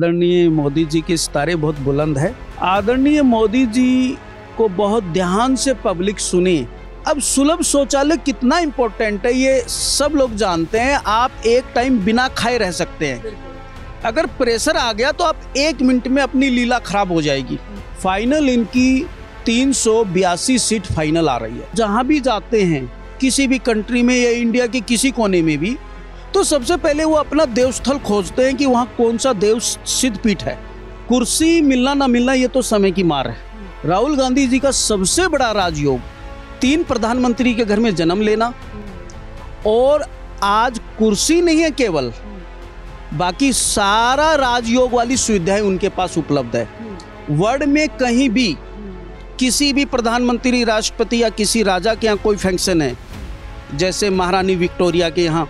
आदरणीय मोदी जी के सितारे बहुत बुलंद है आदरणीय मोदी जी को बहुत ध्यान से पब्लिक सुने अब सुलभ शौचालय कितना इम्पोर्टेंट है ये सब लोग जानते हैं आप एक टाइम बिना खाए रह सकते हैं अगर प्रेशर आ गया तो आप एक मिनट में अपनी लीला खराब हो जाएगी फाइनल इनकी तीन सीट फाइनल आ रही है जहाँ भी जाते हैं किसी भी कंट्री में या इंडिया के किसी कोने में भी तो सबसे पहले वो अपना देवस्थल खोजते हैं कि वहाँ कौन सा देव सिद्ध पीठ है कुर्सी मिलना ना मिलना ये तो समय की मार है राहुल गांधी जी का सबसे बड़ा राजयोग तीन प्रधानमंत्री के घर में जन्म लेना और आज कुर्सी नहीं है केवल बाकी सारा राजयोग वाली सुविधाएं उनके पास उपलब्ध है वर्ल्ड में कहीं भी किसी भी प्रधानमंत्री राष्ट्रपति या किसी राजा के यहाँ कोई फंक्शन है जैसे महारानी विक्टोरिया के यहाँ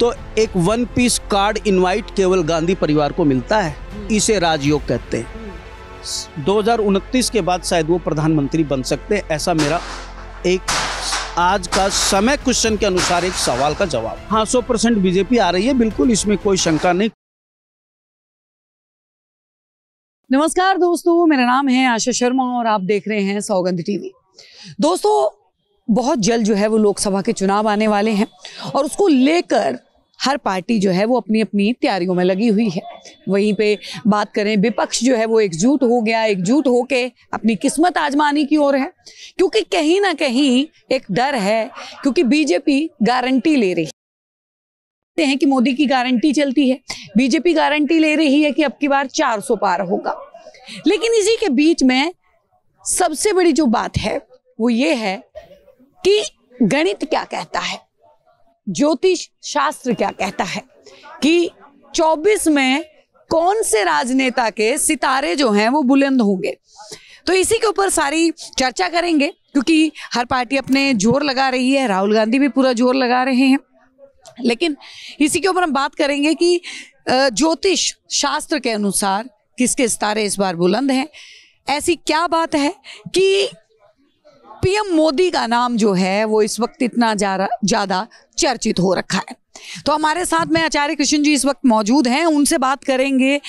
तो एक वन पीस कार्ड इनवाइट केवल गांधी परिवार को मिलता है इसे राजयोग कहते हैं दो के बाद शायद वो प्रधानमंत्री बन सकते हैं ऐसा मेरा एक आज का समय क्वेश्चन के अनुसार एक सवाल का जवाब हाँ सौ परसेंट बीजेपी आ रही है बिल्कुल इसमें कोई शंका नहीं नमस्कार दोस्तों मेरा नाम है आशा शर्मा और आप देख रहे हैं सौगंध टीवी दोस्तों बहुत जल्द जो है वो लोकसभा के चुनाव आने वाले हैं और उसको लेकर हर पार्टी जो है वो अपनी अपनी तैयारियों में लगी हुई है वहीं पे बात करें विपक्ष जो है वो एकजुट हो गया एकजुट होके अपनी किस्मत आजमाने की ओर है क्योंकि कहीं ना कहीं एक डर है क्योंकि बीजेपी गारंटी ले रही है हैं कि मोदी की गारंटी चलती है बीजेपी गारंटी ले रही है कि अब की बार सौ पार होगा लेकिन इसी के बीच में सबसे बड़ी जो बात है वो ये है कि गणित क्या कहता है ज्योतिष शास्त्र क्या कहता है कि 24 में कौन से राजनेता के सितारे जो हैं वो बुलंद होंगे तो इसी के ऊपर सारी चर्चा करेंगे क्योंकि हर पार्टी अपने जोर लगा रही है राहुल गांधी भी पूरा जोर लगा रहे हैं लेकिन इसी के ऊपर हम बात करेंगे कि ज्योतिष शास्त्र के अनुसार किसके सितारे इस बार बुलंद हैं ऐसी क्या बात है कि पीएम मोदी का नाम जो है वो इस वक्त इतना ज़्यादा चर्चित हो रखा है तो हमारे साथ में आचार्य कृष्ण जी इस वक्त मौजूद हैं उनसे बात करेंगे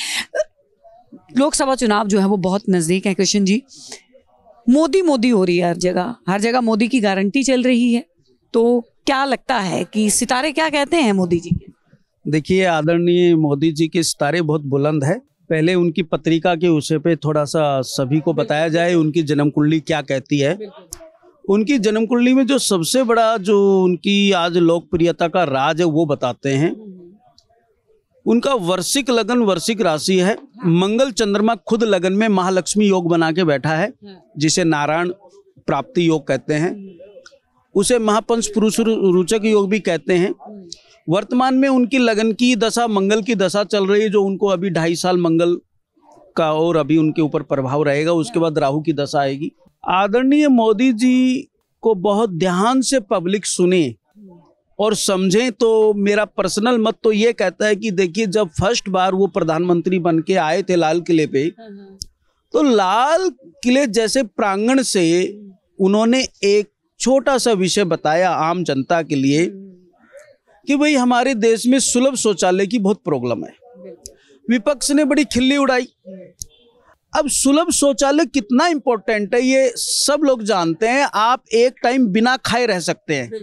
लोकसभा चुनाव जो है वो बहुत नज़दीक है कृष्ण जी मोदी मोदी हो रही है हर जगह हर जगह मोदी की गारंटी चल रही है तो क्या लगता है कि सितारे क्या कहते हैं मोदी जी के देखिए आदरणीय मोदी जी के सितारे बहुत बुलंद है पहले उनकी पत्रिका के उसे पे थोड़ा सा सभी को बताया जाए उनकी जन्म कुंडली क्या कहती है उनकी जन्म कुंडली में जो सबसे बड़ा जो उनकी आज लोकप्रियता का राज है वो बताते हैं उनका वर्षिक लगन वर्षिक राशि है मंगल चंद्रमा खुद लगन में महालक्ष्मी योग बना के बैठा है जिसे नारायण प्राप्ति योग कहते हैं उसे महापंच पुरुष रोचक योग भी कहते हैं वर्तमान में उनकी लगन की दशा मंगल की दशा चल रही है जो उनको अभी ढाई साल मंगल का और अभी उनके ऊपर प्रभाव रहेगा उसके बाद राहु की दशा आएगी आदरणीय मोदी जी को बहुत ध्यान से पब्लिक सुने और समझें तो मेरा पर्सनल मत तो ये कहता है कि देखिए जब फर्स्ट बार वो प्रधानमंत्री बन के आए थे लाल किले पे हाँ, हाँ। तो लाल किले जैसे प्रांगण से उन्होंने एक छोटा सा विषय बताया आम जनता के लिए कि भाई हमारे देश में सुलभ शौचालय की बहुत प्रॉब्लम है विपक्ष ने बड़ी खिल्ली उड़ाई अब सुलभ शौचालय कितना इम्पोर्टेंट है ये सब लोग जानते हैं आप एक टाइम बिना खाए रह सकते हैं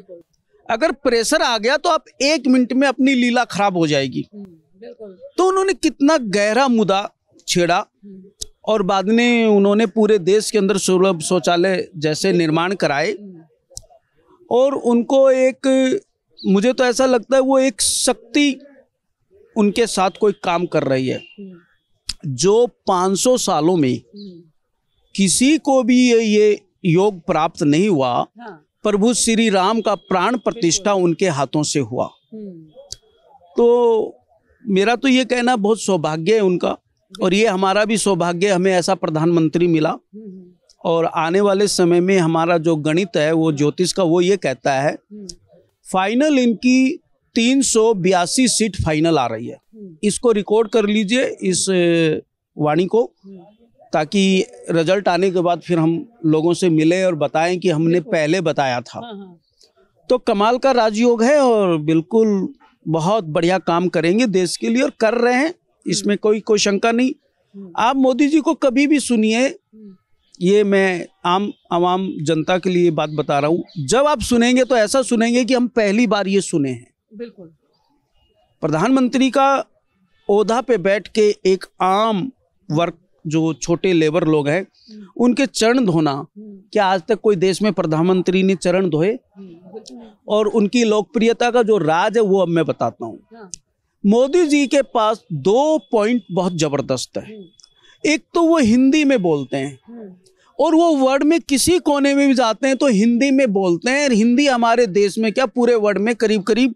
अगर प्रेशर आ गया तो आप एक मिनट में अपनी लीला खराब हो जाएगी हम्म, तो उन्होंने कितना गहरा मुद्दा छेड़ा हम्म। और बाद में उन्होंने पूरे देश के अंदर सुलभ शौचालय जैसे निर्माण कराए हम्म। और उनको एक मुझे तो ऐसा लगता है वो एक शक्ति उनके साथ कोई काम कर रही है जो 500 सालों में हम्म। किसी को भी ये योग प्राप्त नहीं हुआ हाँ। प्रभु श्री राम का प्राण प्रतिष्ठा उनके हाथों से हुआ हम्म। तो मेरा तो ये कहना बहुत सौभाग्य है उनका और ये हमारा भी सौभाग्य हमें ऐसा प्रधानमंत्री मिला हम्म, और आने वाले समय में हमारा जो गणित है वो हाँ। ज्योतिष का वो ये कहता है फाइनल इनकी तीन सीट फाइनल आ रही है हम्म। इसको रिकॉर्ड कर लीजिए इस वाणी को हम्म। ताकि रिजल्ट आने के बाद फिर हम लोगों से मिले और बताएं कि हमने पहले बताया था हाँ, हाँ। तो कमाल का राजयोग है और बिल्कुल बहुत बढ़िया काम करेंगे देश के लिए और कर रहे हैं हम्म। इसमें कोई कोई शंका नहीं आप मोदी जी को कभी भी सुनिए ये मैं आम आवाम जनता के लिए बात बता रहा हूँ जब आप सुनेंगे तो ऐसा सुनेंगे कि हम पहली बार ये सुने हैं बिल्कुल प्रधानमंत्री का ओहदा पे बैठ के एक आम वर्ग जो छोटे लेबर लोग हैं उनके चरण धोना क्या आज तक कोई देश में प्रधानमंत्री ने चरण धोए और उनकी लोकप्रियता का जो राज है वो अब मैं बताता हूँ हाँ। मोदी जी के पास दो पॉइंट बहुत जबरदस्त है एक तो वो हिंदी में बोलते हैं हाँ। और वो वर्ल्ड में किसी कोने में भी जाते हैं तो हिंदी में बोलते हैं हिंदी हमारे देश में क्या पूरे वर्ल्ड में करीब करीब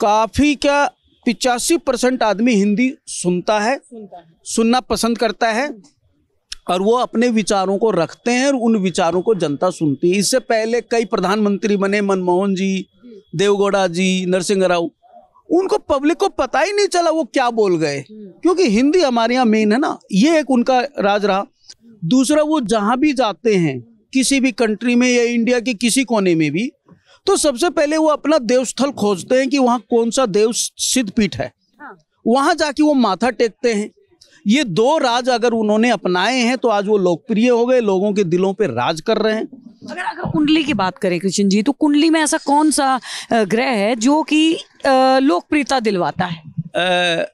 काफ़ी क्या पिचासी परसेंट आदमी हिंदी सुनता है सुनना पसंद करता है और वो अपने विचारों को रखते हैं और उन विचारों को जनता सुनती है इससे पहले कई प्रधानमंत्री बने मनमोहन जी देवगौड़ा जी नरसिंह राव उनको पब्लिक को पता ही नहीं चला वो क्या बोल गए क्योंकि हिंदी हमारे यहाँ मेन है ना ये एक उनका राज रहा दूसरा वो जहाँ भी जाते हैं किसी भी कंट्री में या इंडिया के किसी कोने में भी तो सबसे पहले वो अपना देवस्थल खोजते हैं कि वहाँ कौन सा देव सिद्ध पीठ है हाँ। वहाँ जाके वो माथा टेकते हैं ये दो राज अगर उन्होंने अपनाए हैं तो आज वो लोकप्रिय हो गए लोगों के दिलों पे राज कर रहे हैं अगर अगर कुंडली की बात करें कृष्ण जी तो कुंडली में ऐसा कौन सा ग्रह है जो कि लोकप्रियता दिलवाता है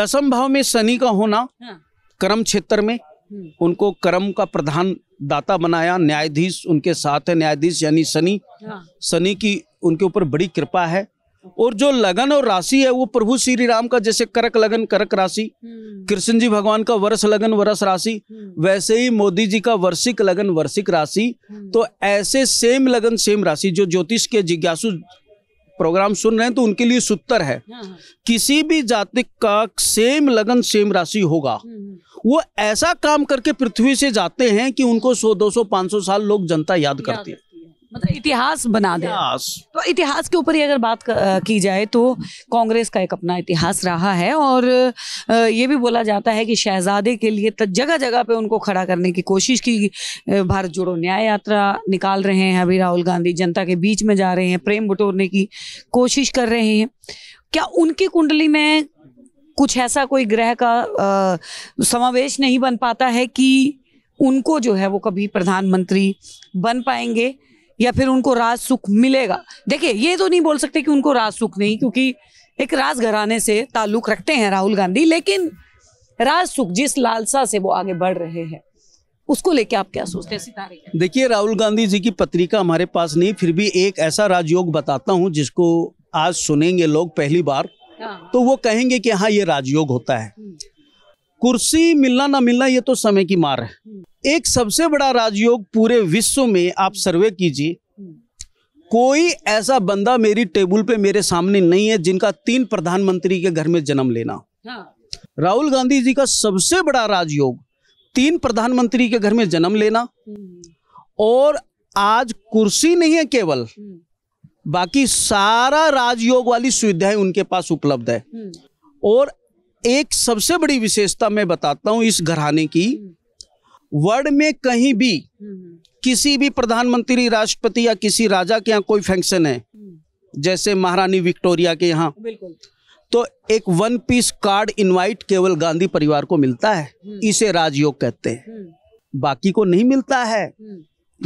दसम भाव में शनि का होना हाँ। कर्म क्षेत्र में हम्म। उनको कर्म का प्रधान दाता बनाया न्यायाधीश उनके साथ है न्यायाधीश यानी सनी सनी हाँ। की उनके ऊपर बड़ी कृपा है और जो लगन और राशि है वो प्रभु श्री राम का जैसे करक लगन करक राशि हम्म। कृष्ण जी भगवान का वर्ष लगन वर्ष राशि हम्म। वैसे ही मोदी जी का वर्षिक लगन वर्षिक राशि हम्म। तो ऐसे सेम लगन सेम राशि जो ज्योतिष के जिज्ञासु प्रोग्राम सुन रहे हैं तो उनके लिए सूत्र है हाँ, हाँ। किसी भी जाति का सेम लगन सेम राशि होगा हम्म, हम्म। वो ऐसा काम करके पृथ्वी से जाते हैं कि उनको सौ दो सौ पांच सौ साल लोग जनता याद करती है मतलब इतिहास बना दे तो इतिहास के ऊपर ही अगर बात की जाए तो कांग्रेस का एक अपना इतिहास रहा है और ये भी बोला जाता है कि शहजादे के लिए जगह जगह पे उनको खड़ा करने की कोशिश की भारत जोड़ो न्याय यात्रा निकाल रहे हैं अभी राहुल गांधी जनता के बीच में जा रहे हैं प्रेम बटोरने की कोशिश कर रहे हैं क्या उनकी कुंडली में कुछ ऐसा कोई ग्रह का समावेश नहीं बन पाता है कि उनको जो है वो कभी प्रधानमंत्री बन पाएंगे या फिर उनको राज सुख मिलेगा देखिए ये तो नहीं बोल सकते कि उनको राज सुख नहीं क्योंकि एक राज घराने से ताल्लुक रखते हैं राहुल गांधी लेकिन राज सुख जिस लालसा से वो आगे बढ़ रहे हैं उसको लेके आप क्या सोचते हैं सितारे देखिए राहुल गांधी जी की पत्रिका हमारे पास नहीं फिर भी एक ऐसा राजयोग बताता हूँ जिसको आज सुनेंगे लोग पहली बार हाँ। तो वो कहेंगे कि हाँ ये राजयोग होता है हम्म। कुर्सी मिलना ना मिलना ये तो समय की मार है हम्म। एक सबसे बड़ा राजयोग पूरे विश्व में आप सर्वे कीजिए कोई ऐसा बंदा मेरी टेबल पे मेरे सामने नहीं है जिनका तीन प्रधानमंत्री के घर में जन्म लेना हाँ। राहुल गांधी जी का सबसे बड़ा राजयोग तीन प्रधानमंत्री के घर में जन्म लेना और आज कुर्सी नहीं है केवल बाकी सारा राजयोग वाली सुविधाएं उनके पास उपलब्ध है हम्म। और एक सबसे बड़ी विशेषता मैं बताता हूं इस घराने की वर्ल्ड में कहीं भी हम्म, हम्म। किसी भी प्रधानमंत्री राष्ट्रपति या किसी राजा के यहाँ कोई फंक्शन है हम्म। जैसे महारानी विक्टोरिया के यहाँ तो एक वन पीस कार्ड इनवाइट केवल गांधी परिवार को मिलता है इसे राजयोग कहते हैं बाकी को नहीं मिलता है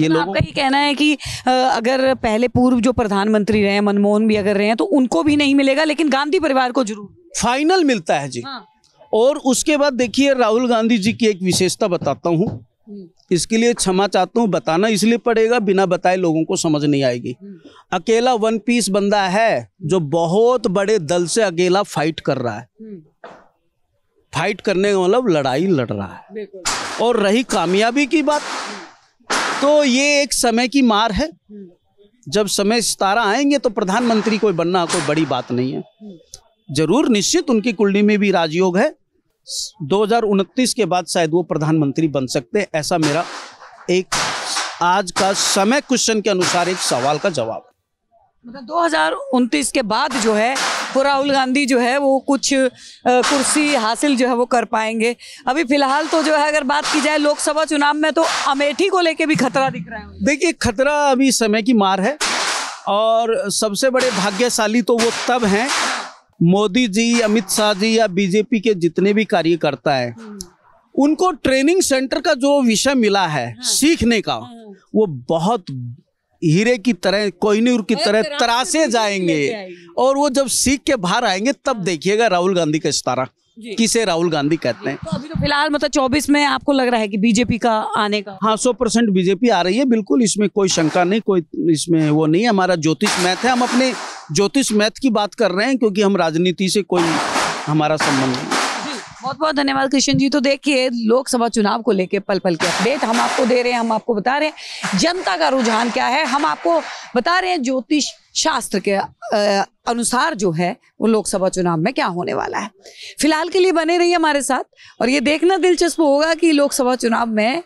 ये लोग आपका ये कहना है कि अगर पहले पूर्व जो प्रधानमंत्री रहे मनमोहन भी अगर रहे हैं तो उनको भी नहीं मिलेगा लेकिन गांधी परिवार को जरूर फाइनल मिलता है जी हाँ। और उसके बाद देखिए राहुल गांधी जी की एक विशेषता बताता हूँ इसके लिए क्षमा चाहता हूँ बताना इसलिए पड़ेगा बिना बताए लोगों को समझ नहीं आएगी अकेला वन पीस बंदा है जो बहुत बड़े दल से अकेला फाइट कर रहा है फाइट करने का मतलब लड़ाई लड़ रहा है और रही कामयाबी की बात तो ये एक समय की मार है जब समय सितारा आएंगे तो प्रधानमंत्री कोई बनना कोई बड़ी बात नहीं है जरूर निश्चित उनकी कुंडली में भी राजयोग है 2029 के बाद शायद वो प्रधानमंत्री बन सकते हैं ऐसा मेरा एक आज का समय क्वेश्चन के अनुसार एक सवाल का जवाब मतलब दो के बाद जो है वो राहुल गांधी जो है वो कुछ कुर्सी हासिल जो है वो कर पाएंगे अभी फिलहाल तो जो है अगर बात की जाए लोकसभा चुनाव में तो अमेठी को लेके भी खतरा दिख रहा है देखिए खतरा अभी समय की मार है और सबसे बड़े भाग्यशाली तो वो तब हैं मोदी जी अमित शाह जी या बीजेपी के जितने भी कार्यकर्ता है उनको ट्रेनिंग सेंटर का जो विषय मिला है हाँ। सीखने का हाँ। वो बहुत हीरे की तरह कोहिनूर की तरह तरासे जाएंगे और वो जब सीख के बाहर आएंगे तब हाँ। देखिएगा राहुल गांधी का सितारा किसे राहुल गांधी कहते हैं तो अभी तो फिलहाल मतलब 24 में आपको लग रहा है कि बीजेपी का आने का हाँ सौ परसेंट बीजेपी आ रही है बिल्कुल इसमें कोई शंका नहीं कोई इसमें वो नहीं हमारा ज्योतिष मैथ है हम अपने ज्योतिष मैथ की बात कर रहे हैं क्योंकि हम राजनीति से कोई हमारा संबंध नहीं बहुत बहुत धन्यवाद कृष्ण जी तो देखिए लोकसभा चुनाव को लेके पल पल के अपडेट हम आपको दे रहे हैं हम आपको बता रहे हैं जनता का रुझान क्या है हम आपको बता रहे हैं ज्योतिष शास्त्र के अनुसार जो है वो लोकसभा चुनाव में क्या होने वाला है फिलहाल के लिए बने रहिए हमारे साथ और ये देखना दिलचस्प होगा कि लोकसभा चुनाव में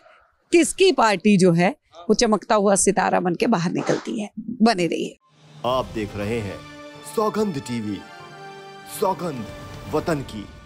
किसकी पार्टी जो है वो चमकता हुआ सितारा बन के बाहर निकलती है बने रहिए आप देख रहे हैं सौगंध टीवी सौगंध वतन की